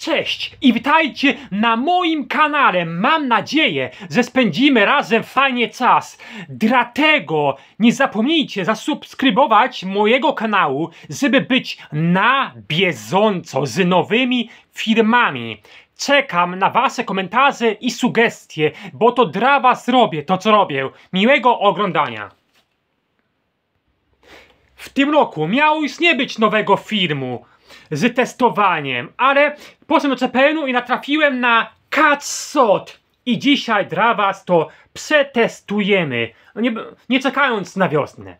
Cześć i witajcie na moim kanale. Mam nadzieję, że spędzimy razem fajnie czas. Dlatego nie zapomnijcie zasubskrybować mojego kanału, żeby być na bieżąco z nowymi filmami. Czekam na wasze komentarze i sugestie, bo to dla was robię to, co robię. Miłego oglądania. W tym roku miało już nie być nowego filmu, z testowaniem, ale poszedłem do CPN-u i natrafiłem na CatSot I dzisiaj dla was to przetestujemy, no nie, nie czekając na wiosnę.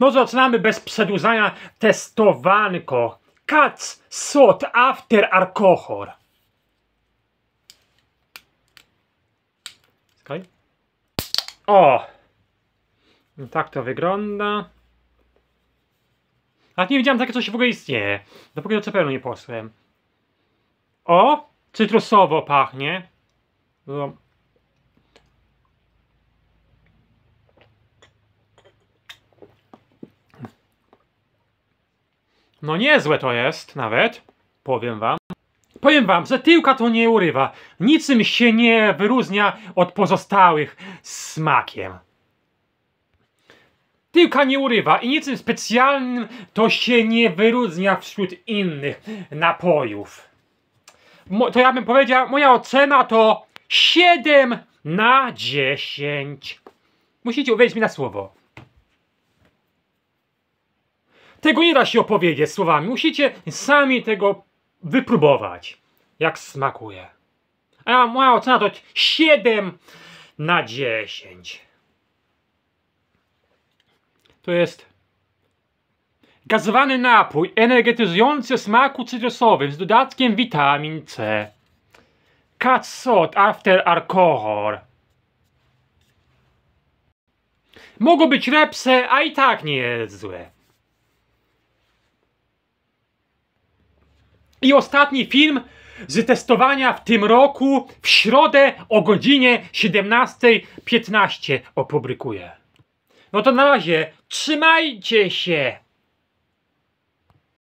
No zaczynamy bez przedłużania testowanko. CatSot After Alcohol. Okay. O! Tak to wygląda. Nawet nie wiedziałem, takie coś w ogóle istnieje. Dopóki do cepelu nie posłem. O! Cytrusowo pachnie. No. No niezłe to jest nawet, powiem wam. Powiem wam, że tyłka to nie urywa. Niczym się nie wyróżnia od pozostałych smakiem. Tylko nie urywa i niczym specjalnym to się nie wyróżnia wśród innych napojów. Mo, to ja bym powiedział, moja ocena to 7 na 10. Musicie uwierzyć mi na słowo. Tego nie da się opowiedzieć słowami. Musicie sami tego wypróbować. Jak smakuje. A moja ocena to 7 na 10 to jest gazowany napój energetyzujący smaku cytrusowym z dodatkiem witamin C. Cut salt after alcohol. Mogą być lepsze, a i tak nie jest złe. I ostatni film z testowania w tym roku w środę o godzinie 17.15 opublikuję. No to na razie, trzymajcie się!